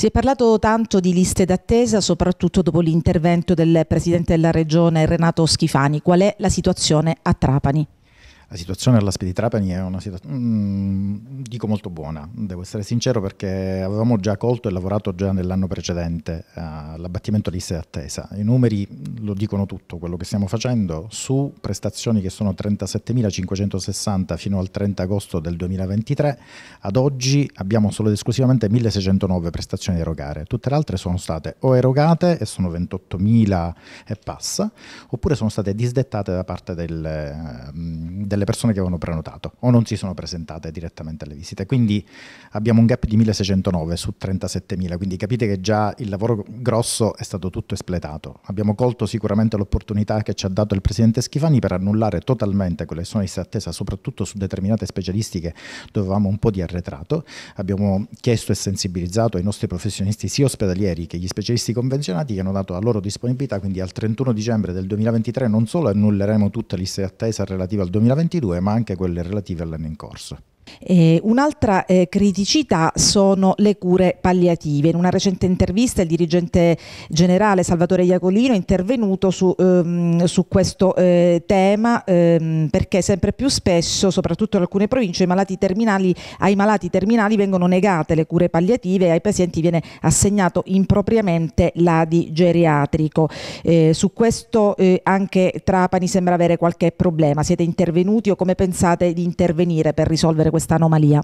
Si è parlato tanto di liste d'attesa, soprattutto dopo l'intervento del Presidente della Regione Renato Schifani. Qual è la situazione a Trapani? la situazione alla di Trapani è una situazione, mm, dico molto buona, devo essere sincero perché avevamo già colto e lavorato già nell'anno precedente all'abbattimento eh, di liste d'attesa. I numeri lo dicono tutto, quello che stiamo facendo su prestazioni che sono 37.560 fino al 30 agosto del 2023, ad oggi abbiamo solo ed esclusivamente 1.609 prestazioni da erogare, tutte le altre sono state o erogate e sono 28.000 e passa, oppure sono state disdettate da parte del... Mm, delle persone che avevano prenotato o non si sono presentate direttamente alle visite. Quindi abbiamo un gap di 1609 su 37.000, quindi capite che già il lavoro grosso è stato tutto espletato. Abbiamo colto sicuramente l'opportunità che ci ha dato il presidente Schifani per annullare totalmente quelle che sono liste attesa, soprattutto su determinate specialistiche dove avevamo un po' di arretrato. Abbiamo chiesto e sensibilizzato ai nostri professionisti sia ospedalieri che gli specialisti convenzionati che hanno dato la loro disponibilità, quindi al 31 dicembre del 2023 non solo annulleremo tutte le liste attesa relative al 2023, 2022, ma anche quelle relative all'anno in corso. Eh, un'altra eh, criticità sono le cure palliative. In una recente intervista il dirigente generale Salvatore Iacolino è intervenuto su, ehm, su questo eh, tema ehm, perché sempre più spesso, soprattutto in alcune province, ai malati, terminali, ai malati terminali vengono negate le cure palliative e ai pazienti viene assegnato impropriamente l'adi geriatrico. Eh, su questo eh, anche Trapani sembra avere qualche problema. Siete intervenuti o come pensate di intervenire per risolvere questo questa anomalia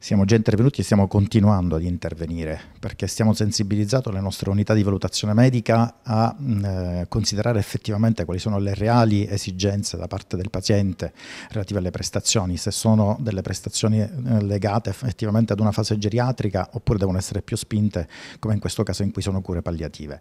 siamo già intervenuti e stiamo continuando ad intervenire perché stiamo sensibilizzando le nostre unità di valutazione medica a mm, eh, considerare effettivamente quali sono le reali esigenze da parte del paziente relative alle prestazioni, se sono delle prestazioni eh, legate effettivamente ad una fase geriatrica oppure devono essere più spinte come in questo caso in cui sono cure palliative.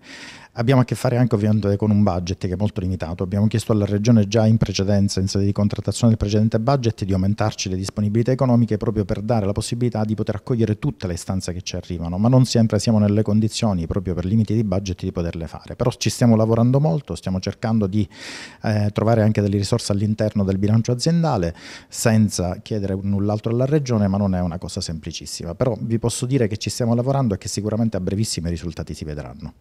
Abbiamo a che fare anche ovviamente con un budget che è molto limitato, abbiamo chiesto alla Regione già in precedenza, in sede di contrattazione del precedente budget, di aumentarci le disponibilità economiche proprio per dare la possibilità possibilità di poter accogliere tutte le istanze che ci arrivano, ma non sempre siamo nelle condizioni, proprio per limiti di budget, di poterle fare. Però ci stiamo lavorando molto, stiamo cercando di eh, trovare anche delle risorse all'interno del bilancio aziendale, senza chiedere null'altro alla Regione, ma non è una cosa semplicissima. Però vi posso dire che ci stiamo lavorando e che sicuramente a brevissimi risultati si vedranno.